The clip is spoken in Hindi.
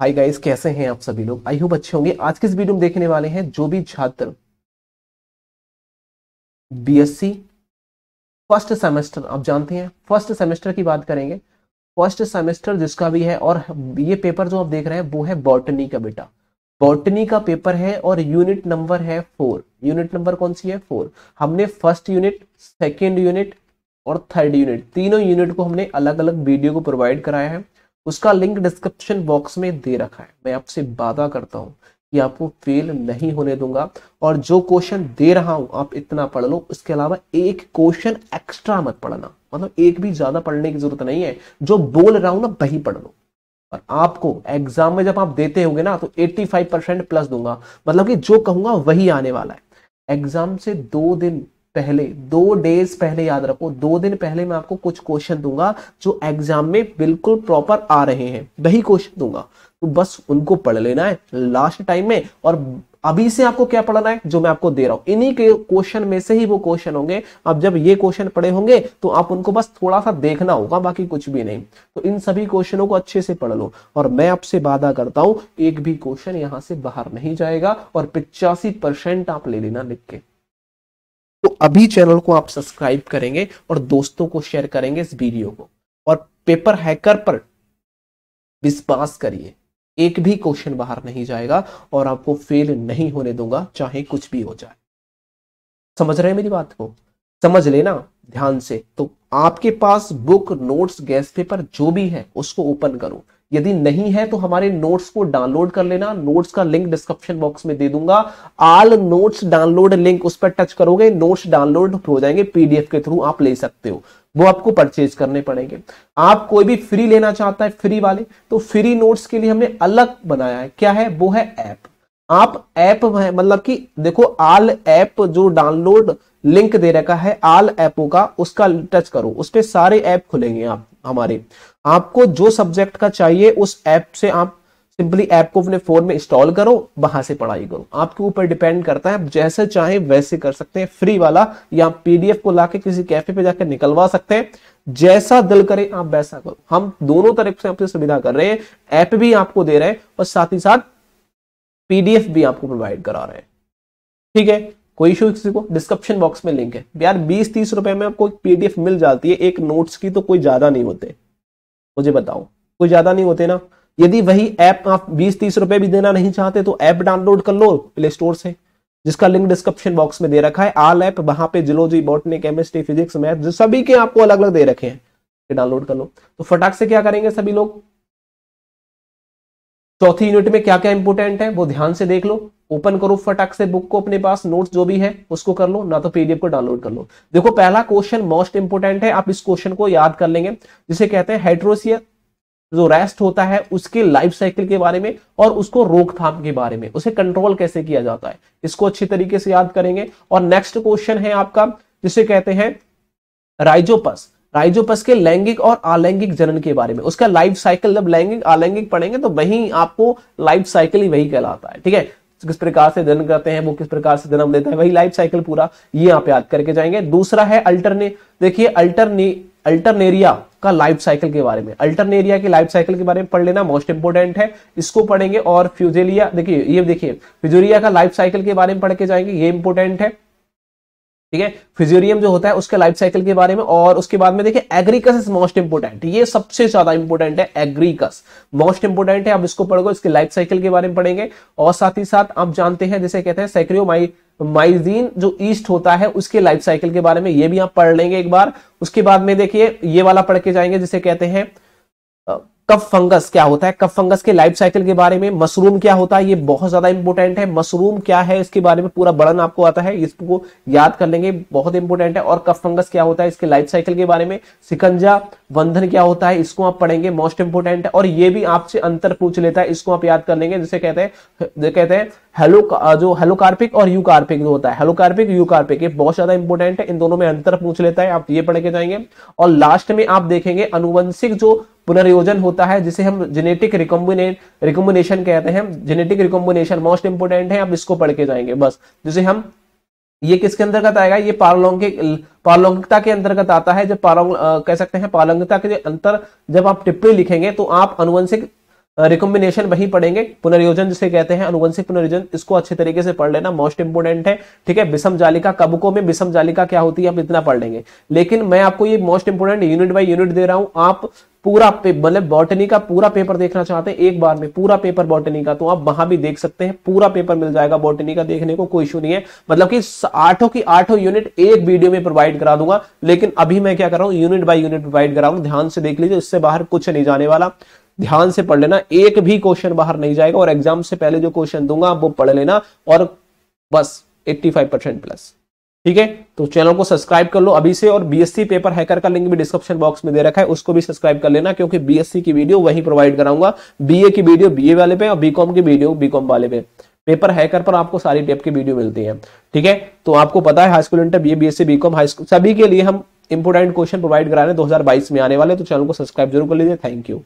हाय गाइस कैसे हैं आप सभी लोग आई होप अच्छे होंगे आज के इस वीडियो में देखने वाले हैं जो भी छात्र बीएससी फर्स्ट सेमेस्टर आप जानते हैं फर्स्ट सेमेस्टर की बात करेंगे फर्स्ट सेमेस्टर जिसका भी है और ये पेपर जो आप देख रहे हैं वो है बॉटनी का बेटा बॉटनी का पेपर है और यूनिट नंबर है फोर यूनिट नंबर कौन सी है फोर हमने फर्स्ट यूनिट सेकेंड यूनिट और थर्ड यूनिट तीनों यूनिट को हमने अलग अलग वीडियो को प्रोवाइड कराया है उसका लिंक डिस्क्रिप्शन बॉक्स में दे रखा है मैं आपसे वादा करता हूँ कि आपको फेल नहीं होने दूंगा और जो क्वेश्चन दे रहा हूं आप इतना पढ़ लो उसके अलावा एक क्वेश्चन एक्स्ट्रा मत पढ़ना मतलब एक भी ज्यादा पढ़ने की जरूरत नहीं है जो बोल रहा हूं ना वही पढ़ लो और आपको एग्जाम में जब आप देते होंगे ना तो 85 परसेंट प्लस दूंगा मतलब कि जो कहूंगा वही आने वाला है एग्जाम से दो दिन पहले दो डेज पहले याद रखो दो दिन पहले मैं आपको कुछ क्वेश्चन दूंगा जो एग्जाम में बिल्कुल प्रॉपर आ रहे हैं वही क्वेश्चन दूंगा तो बस उनको पढ़ लेना है लास्ट टाइम में और अभी से आपको क्या पढ़ना है जो मैं आपको दे रहा हूं इन्हीं के क्वेश्चन में से ही वो क्वेश्चन होंगे अब जब ये क्वेश्चन पढ़े होंगे तो आप उनको बस थोड़ा सा देखना होगा बाकी कुछ भी नहीं तो इन सभी क्वेश्चनों को अच्छे से पढ़ लो और मैं आपसे वादा करता हूं एक भी क्वेश्चन यहां से बाहर नहीं जाएगा और पिचासी आप ले लेना लिख के अभी चैनल को आप सब्सक्राइब करेंगे और दोस्तों को शेयर करेंगे इस वीडियो को और पेपर हैकर पर विश्वास करिए एक भी क्वेश्चन बाहर नहीं जाएगा और आपको फेल नहीं होने दूंगा चाहे कुछ भी हो जाए समझ रहे हैं मेरी बात को समझ लेना ध्यान से तो आपके पास बुक नोट्स गैस पेपर जो भी है उसको ओपन करो यदि नहीं है तो हमारे नोट्स को डाउनलोड कर लेना नोट्स का लिंक डिस्क्रिप्शन बॉक्स में दे दूंगा आल नोट्स डाउनलोड लिंक उस पर टच करोगे नोट्स डाउनलोड हो जाएंगे पीडीएफ के थ्रू आप ले सकते हो वो आपको परचेज करने पड़ेंगे आप कोई भी फ्री लेना चाहता है फ्री वाले तो फ्री नोट्स के लिए हमने अलग बनाया है क्या है वो है ऐप आप ऐप मतलब कि देखो आल ऐप जो डाउनलोड लिंक दे रखा है आल ऐपों का उसका टच करो उस पर सारे ऐप खुलेंगे आप हमारे आपको जो सब्जेक्ट का चाहिए उस ऐप से आप सिंपली ऐप को अपने फोन में इंस्टॉल करो वहां से पढ़ाई करो आपके ऊपर डिपेंड करता है आप जैसे चाहे वैसे कर सकते हैं फ्री वाला या पीडीएफ को लाके किसी कैफे पे जाकर निकलवा सकते हैं जैसा दिल करे आप वैसा करो हम दोनों तरफ से आपसे सुविधा कर रहे हैं ऐप भी आपको दे रहे हैं और साथ ही साथ पीडीएफ भी आपको प्रोवाइड करा रहे हैं ठीक है कोई इशू किसी को डिस्क्रिप्शन बॉक्स में लिंक है यार बीस तीस रुपए में आपको पीडीएफ मिल जाती है एक नोट्स की तो कोई ज्यादा नहीं होते मुझे बताओ कोई ज्यादा नहीं होते ना यदि वही ऐप आप बीस तीस रुपए भी देना नहीं चाहते तो ऐप डाउनलोड कर लो प्ले स्टोर से जिसका लिंक डिस्क्रिप्शन बॉक्स में दे रखा है आल ऐप वहां पे zoology botany chemistry physics math सभी के आपको अलग अलग दे रखे हैं डाउनलोड कर लो तो फटाक से क्या करेंगे सभी लोग चौथी यूनिट में क्या क्या इंपोर्टेंट है वो ध्यान से देख लो ओपन करो फटाक से बुक को अपने पास नोट्स जो भी है उसको कर लो ना तो पीडीएफ को डाउनलोड कर लो देखो पहला क्वेश्चन मोस्ट इंपोर्टेंट है आप इस क्वेश्चन को याद कर लेंगे जिसे कहते हैं हाइड्रोसियर जो रेस्ट होता है उसके लाइफ साइकिल के बारे में और उसको रोकथाम के बारे में उसे कंट्रोल कैसे किया जाता है इसको अच्छी तरीके से याद करेंगे और नेक्स्ट क्वेश्चन है आपका जिसे कहते हैं राइजोपस राइजोपस के लैंगिक और अलैंगिक जनन के बारे में उसका लाइफ साइकिल जब लैंगिक अलैंगिक पढ़ेंगे तो वही आपको लाइफ साइकिल ही वही कहलाता है ठीक है किस प्रकार से जन्म करते हैं वो किस प्रकार से जन्म देता हैं वही लाइफ साइकिल पूरा ये यहाँ पे याद करके जाएंगे दूसरा है अल्टरने देखिए अल्टरने अल्टरनेरिया का लाइफ साइकिल के बारे में अल्टरनेरिया की लाइफ साइकिल के बारे में पढ़ लेना मोस्ट इंपोर्टेंट है इसको पढ़ेंगे और फ्यूजेलिया देखिए ये देखिए फ्यूजेलिया का लाइफ साइकिल के बारे में पढ़ के जाएंगे ये इंपोर्टेंट है ठीक है फिजोरियम जो होता है उसके लाइफ साइकिल के बारे में और उसके बाद में देखिए एग्रीकस इज मोस्ट इंपोर्टेंट ये सबसे ज्यादा इंपोर्टेंट है एग्रीकस मोस्ट इंपोर्टेंट है आप इसको पढ़ोगे इसके लाइफ साइकिल के बारे में पढ़ेंगे और साथ ही साथ आप जानते हैं जैसे कहते हैं सैक्रियो माइजीन जो ईस्ट होता है उसके लाइफ साइकिल के बारे में ये भी आप पढ़ लेंगे एक बार उसके बाद में देखिए ये वाला पढ़ के जाएंगे जिसे कहते हैं कफ फंगस क्या होता है कफ फंगस के लाइफ साइकिल के बारे में मशरूम क्या होता है ये बहुत ज्यादा इंपॉर्टेंट है मशरूम क्या है इसके बारे में पूरा बड़न आपको आता है इसको याद कर लेंगे बहुत इंपॉर्टेंट है और कफ फंगस क्या होता है इसके लाइफ साइकिल के बारे में सिकंजा बंधन क्या होता है इसको आप पढ़ेंगे मोस्ट इंपोर्टेंट है और ये भी आपसे अंतर पूछ लेता है इसको आप याद कर लेंगे जिसे कहते हैं कहते हैं हेलो जो हेलोकार्पिक और यूकार्पिक जो होता है हेलोकार्पिक यूकार्पिक ये बहुत ज्यादा इंपॉर्टेंट है इन दोनों में अंतर पूछ लेता है आप ये पढ़ के जाएंगे और लास्ट में आप देखेंगे अनुवंशिक जो पुनर्योजन होता है जिसे हम जेनेटिक रिकॉम्बिनेट रिकॉम्बिनेशन कहते हैं जेनेटिक रिकॉम्बिनेशन मोस्ट इंपोर्टेंट है आप इसको पढ़ के जाएंगे बस जिसे हम ये किसके अंतर्गत आएगा ये पारलौकिक पारलौकिकता के अंतर्गत आता है जब पारौंग कह सकते हैं पारलौकिकता के अंतर जब आप टिप्पणी लिखेंगे तो आप अनुवंशिक रिकॉम्बिनेशन वही पढ़ेंगे पुनर्योजन जिसे कहते हैं अनुवंशिक पुनर्योजन इसको अच्छे तरीके से पढ़ लेना मोस्ट इंपोर्टेंट है ठीक है विषम जालिका कबकों में विषम जालिका क्या होती है आप इतना पढ़ लेंगे लेकिन मैं आपको ये most important unit by unit दे रहा हूं आप पूरा मतलब बॉटनी का पूरा पेपर देखना चाहते हैं एक बार में पूरा पेपर बॉटनी का तो आप वहां भी देख सकते हैं पूरा पेपर मिल जाएगा बॉटनी का देखने को कोई इशू नहीं है मतलब कि आठों की आठों यूनिट एक वीडियो में प्रोवाइड करा दूंगा लेकिन अभी मैं क्या कर रहा हूं यूनिट बाय यूनिट प्रोवाइड करा हूं ध्यान से देख लीजिए इससे बाहर कुछ नहीं जाने वाला ध्यान से पढ़ लेना एक भी क्वेश्चन बाहर नहीं जाएगा और एग्जाम से पहले जो क्वेश्चन दूंगा वो पढ़ लेना और बस एट्टी परसेंट प्लस ठीक है तो चैनल को सब्सक्राइब कर लो अभी से और बीएससी पेपर हैकर का लिंक भी डिस्क्रिप्शन बॉक्स में दे रखा है उसको भी सब्सक्राइब कर लेना क्योंकि बीएससी की वीडियो वही प्रोवाइड कराऊंगा बीए की वीडियो बीए वाले पे और बीकॉम की वीडियो बीकॉम वाले पे पेपर हैकर पर आपको सारी टाइप की वीडियो मिलती है ठीक है तो आपको पता है inter B inter S BSc BCom high school सभी के लिए हम इंपोर्टेंट क्वेश्चन प्रोवाइड करा रहे हैं बाईस में आने वाले तो चैनल को सब्सक्राइब जरूर कर लीजिए थैंक यू